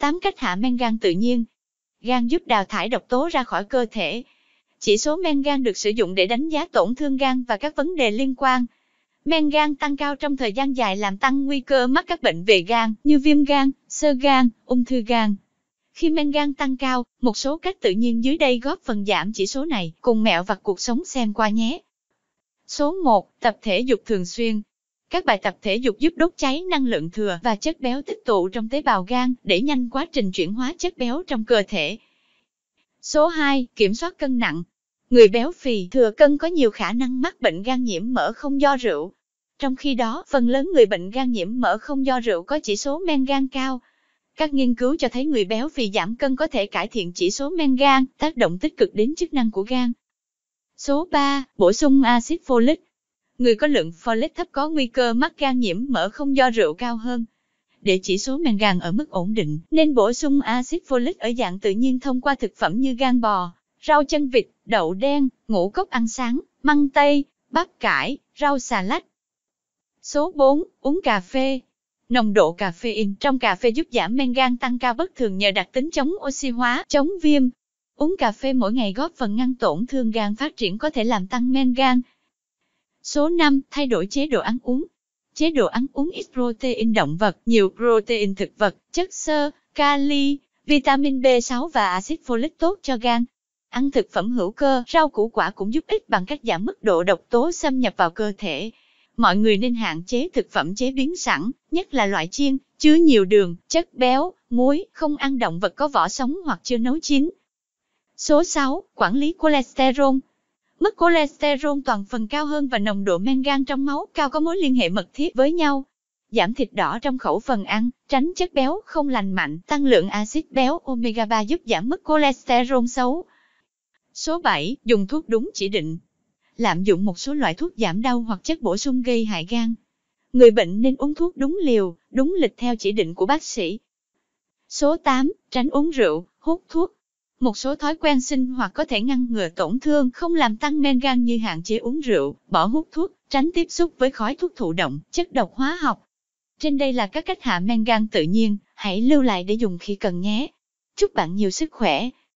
8 cách hạ men gan tự nhiên. Gan giúp đào thải độc tố ra khỏi cơ thể. Chỉ số men gan được sử dụng để đánh giá tổn thương gan và các vấn đề liên quan. Men gan tăng cao trong thời gian dài làm tăng nguy cơ mắc các bệnh về gan như viêm gan, sơ gan, ung thư gan. Khi men gan tăng cao, một số cách tự nhiên dưới đây góp phần giảm chỉ số này, cùng mẹo và cuộc sống xem qua nhé. Số 1. Tập thể dục thường xuyên các bài tập thể dục giúp đốt cháy năng lượng thừa và chất béo tích tụ trong tế bào gan để nhanh quá trình chuyển hóa chất béo trong cơ thể. Số 2. Kiểm soát cân nặng. Người béo phì thừa cân có nhiều khả năng mắc bệnh gan nhiễm mỡ không do rượu. Trong khi đó, phần lớn người bệnh gan nhiễm mỡ không do rượu có chỉ số men gan cao. Các nghiên cứu cho thấy người béo phì giảm cân có thể cải thiện chỉ số men gan, tác động tích cực đến chức năng của gan. Số 3. Bổ sung axit folic. Người có lượng folate thấp có nguy cơ mắc gan nhiễm mỡ không do rượu cao hơn. Để chỉ số men gan ở mức ổn định, nên bổ sung axit folic ở dạng tự nhiên thông qua thực phẩm như gan bò, rau chân vịt, đậu đen, ngũ cốc ăn sáng, măng tây, bắp cải, rau xà lách. Số 4. Uống cà phê Nồng độ caffeine trong cà phê giúp giảm men gan tăng cao bất thường nhờ đặc tính chống oxy hóa, chống viêm. Uống cà phê mỗi ngày góp phần ngăn tổn thương gan phát triển có thể làm tăng men gan, Số 5. Thay đổi chế độ ăn uống. Chế độ ăn uống ít protein động vật, nhiều protein thực vật, chất xơ, kali, vitamin B6 và axit folic tốt cho gan. Ăn thực phẩm hữu cơ, rau củ quả cũng giúp ích bằng cách giảm mức độ độc tố xâm nhập vào cơ thể. Mọi người nên hạn chế thực phẩm chế biến sẵn, nhất là loại chiên, chứa nhiều đường, chất béo, muối, không ăn động vật có vỏ sống hoặc chưa nấu chín. Số 6. Quản lý cholesterol Mức cholesterol toàn phần cao hơn và nồng độ men gan trong máu cao có mối liên hệ mật thiết với nhau. Giảm thịt đỏ trong khẩu phần ăn, tránh chất béo không lành mạnh, tăng lượng axit béo omega 3 giúp giảm mức cholesterol xấu. Số 7. Dùng thuốc đúng chỉ định. Lạm dụng một số loại thuốc giảm đau hoặc chất bổ sung gây hại gan. Người bệnh nên uống thuốc đúng liều, đúng lịch theo chỉ định của bác sĩ. Số 8. Tránh uống rượu, hút thuốc. Một số thói quen sinh hoạt có thể ngăn ngừa tổn thương không làm tăng men gan như hạn chế uống rượu, bỏ hút thuốc, tránh tiếp xúc với khói thuốc thụ động, chất độc hóa học. Trên đây là các cách hạ men gan tự nhiên, hãy lưu lại để dùng khi cần nhé. Chúc bạn nhiều sức khỏe.